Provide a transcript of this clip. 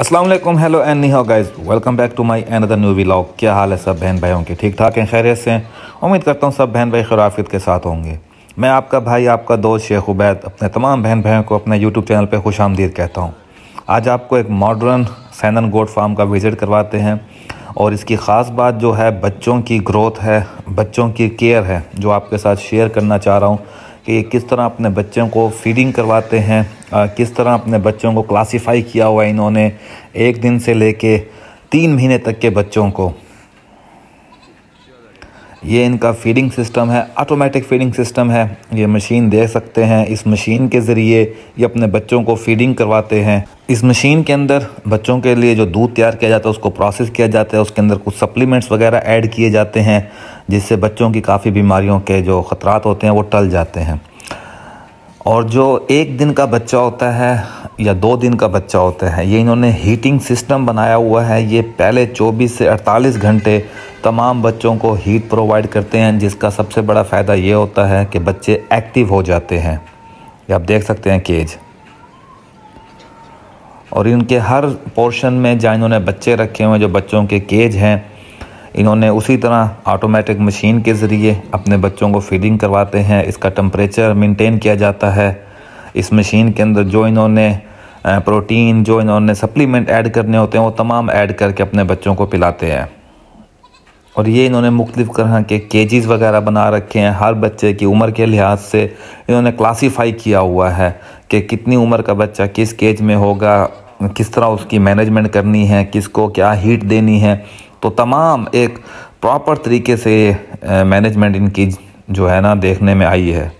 Aslam hello and नी how guys welcome back to my another new vlog क्या हाल है सब बहन भाइयों के ठीक ठाक हैं खैरियत से उम्मीद करता हूँ सब बहन भाई खराफियत के साथ होंगे मैं आपका भाई आपका दोस्त शेख उबैद अपने तमाम बहन भाइयों को अपने यूट्यूब चैनल पर खुश आमदीद कहता हूँ आज आपको एक मॉडर्न सैनन गोड फार्म का विज़िट करवाते हैं और इसकी ख़ास बात जो है बच्चों की ग्रोथ है बच्चों की केयर है जो आपके साथ शेयर करना चाह रहा हूँ कि किस तरह अपने बच्चों को फीडिंग करवाते हैं किस तरह अपने बच्चों को क्लासिफाई किया हुआ है इन्होंने एक दिन से लेके तीन महीने तक के बच्चों को ये इनका फीडिंग सिस्टम है ऑटोमेटिक फीडिंग सिस्टम है ये मशीन देख सकते हैं इस मशीन के ज़रिए ये अपने बच्चों को फीडिंग करवाते हैं इस मशीन के अंदर बच्चों के लिए जो दूध तैयार किया जाता है उसको प्रोसेस किया जाता है उसके अंदर कुछ सप्लीमेंट्स वगैरह ऐड किए जाते हैं जिससे बच्चों की काफ़ी बीमारियों के जो ख़तरात होते हैं वो टल जाते हैं और जो एक दिन का बच्चा होता है या दो दिन का बच्चा होता है ये इन्होंने हीटिंग सिस्टम बनाया हुआ है ये पहले 24 से 48 घंटे तमाम बच्चों को हीट प्रोवाइड करते हैं जिसका सबसे बड़ा फ़ायदा ये होता है कि बच्चे एक्टिव हो जाते हैं ये आप देख सकते हैं केज और इनके हर पोर्शन में जहाँ इन्होंने बच्चे रखे हुए हैं जो बच्चों के केज हैं इन्होंने उसी तरह ऑटोमेटिक मशीन के ज़रिए अपने बच्चों को फीडिंग करवाते हैं इसका टम्परेचर मेंटेन किया जाता है इस मशीन के अंदर जो इन्होंने प्रोटीन जो इन्होंने सप्लीमेंट ऐड करने होते हैं वो तमाम ऐड करके अपने बच्चों को पिलाते हैं और ये इन्होंने मुख्तफ तरह के केजेस वगैरह बना रखे हैं हर बच्चे की उम्र के लिहाज से इन्होंने क्लासीफाई किया हुआ है कि कितनी उम्र का बच्चा किस केज में होगा किस तरह उसकी मैनेजमेंट करनी है किसको क्या हीट देनी है तो तमाम एक प्रॉपर तरीके से मैनेजमेंट इनकी जो है ना देखने में आई है